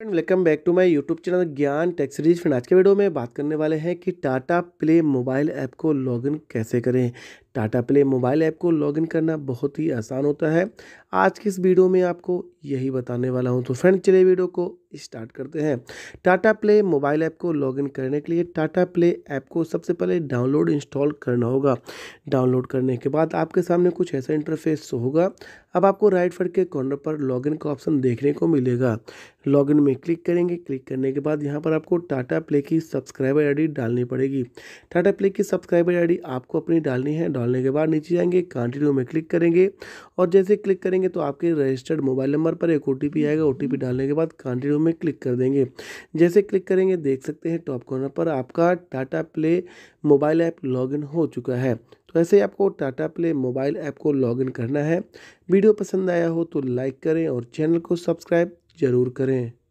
friend welcome back to my YouTube channel Gyan tech series friend आज के video में बात करने वाले हैं कि टाटा प्ले मोबाइल ऐप को लॉगिन कैसे करें टाटा प्ले मोबाइल ऐप को लॉगिन करना बहुत ही आसान होता है आज की इस वीडियो में आपको यही बताने वाला हूं तो फ्रेंड चले वीडियो को स्टार्ट करते हैं टाटा प्ले मोबाइल ऐप को लॉगिन करने के लिए टाटा प्ले ऐप को सबसे पहले डाउनलोड इंस्टॉल करना होगा डाउनलोड करने के बाद आपके सामने कुछ ऐसा इंटरफेस होगा अब आपको राइट साइड के कॉर्नर पर लॉगिन का ऑप्शन देखने को मिलेगा लॉगिन में क्लिक करेंगे क्लिक करने के बाद यहाँ पर आपको टाटा प्ले की सब्सक्राइबर आई डालनी पड़ेगी टाटा प्ले की सब्सक्राइबर आई आपको अपनी डालनी है डाल डालने के बाद नीचे जाएंगे कंटिन्यू में क्लिक करेंगे और जैसे क्लिक करेंगे तो आपके रजिस्टर्ड मोबाइल नंबर पर एक ओ आएगा ओ डालने के बाद कंटिन्यू में क्लिक कर देंगे जैसे क्लिक करेंगे देख सकते हैं टॉप कॉर्नर पर आपका Tata play mobile app login हो चुका है तो ऐसे ही आपको टाटा प्ले मोबाइल ऐप को लॉगिन करना है वीडियो पसंद आया हो तो लाइक करें और चैनल को सब्सक्राइब ज़रूर करें